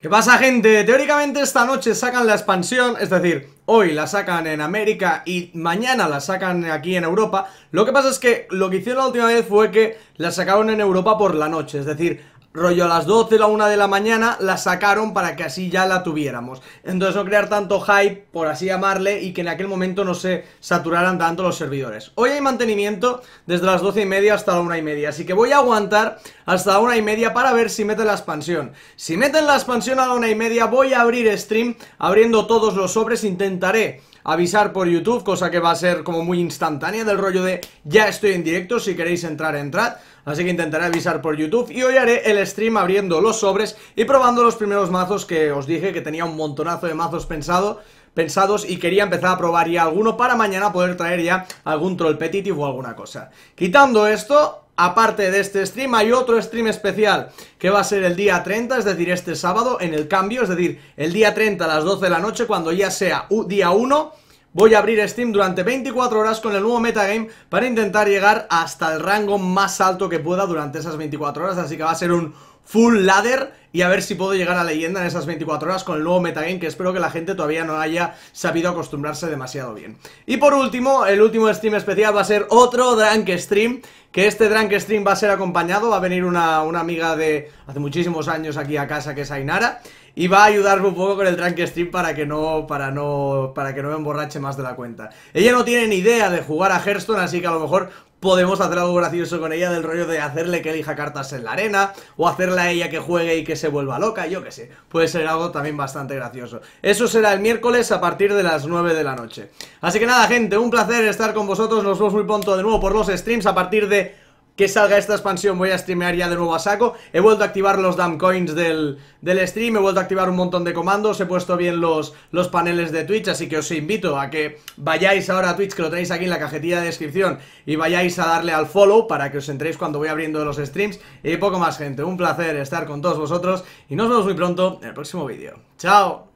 ¿Qué pasa gente? Teóricamente esta noche sacan la expansión, es decir, hoy la sacan en América y mañana la sacan aquí en Europa. Lo que pasa es que lo que hicieron la última vez fue que la sacaron en Europa por la noche, es decir, rollo a las 12 o la 1 de la mañana, la sacaron para que así ya la tuviéramos. Entonces no crear tanto hype, por así llamarle, y que en aquel momento no se saturaran tanto los servidores. Hoy hay mantenimiento desde las 12 y media hasta la 1 y media, así que voy a aguantar hasta la 1 y media para ver si meten la expansión. Si meten la expansión a la 1 y media voy a abrir stream abriendo todos los sobres, intentaré avisar por YouTube, cosa que va a ser como muy instantánea del rollo de ya estoy en directo, si queréis entrar, entrad. Así que intentaré avisar por YouTube y hoy haré el stream abriendo los sobres y probando los primeros mazos que os dije que tenía un montonazo de mazos pensado pensados y quería empezar a probar ya alguno para mañana poder traer ya algún troll o alguna cosa. Quitando esto, Aparte de este stream hay otro stream especial que va a ser el día 30, es decir, este sábado en el cambio, es decir, el día 30 a las 12 de la noche cuando ya sea día 1 voy a abrir Steam durante 24 horas con el nuevo metagame para intentar llegar hasta el rango más alto que pueda durante esas 24 horas, así que va a ser un, full ladder y a ver si puedo llegar a leyenda en esas 24 horas con el nuevo metagame que espero que la gente todavía no haya sabido acostumbrarse demasiado bien. Y por último, el último stream especial va a ser otro drank Stream, que este Drunk Stream va a ser acompañado, va a venir una, amiga de hace muchísimos años aquí a casa que es Ainara y va a ayudarme un poco con el Drunk Stream para que no para no para que no me emborrache más de la cuenta. Ella no tiene ni idea de jugar a Hearthstone, así que a lo mejor podemos hacer algo gracioso con ella del rollo de hacerle que elija cartas en la arena o hacerle a ella que juegue y que se vuelva loca, yo que sé, puede ser algo también bastante gracioso. Eso será el miércoles a partir de las 9 de la noche. Así que nada gente, un placer estar con vosotros, nos vemos muy pronto de nuevo por los streams a partir de que salga esta expansión voy a streamear ya de nuevo a saco He vuelto a activar los damn coins del, del stream, he vuelto a activar un montón de comandos He puesto bien los, los paneles de Twitch, así que os invito a que vayáis ahora a Twitch Que lo tenéis aquí en la cajetilla de descripción Y vayáis a darle al follow para que os entréis cuando voy abriendo los streams Y poco más gente, un placer estar con todos vosotros Y nos vemos muy pronto en el próximo vídeo ¡Chao!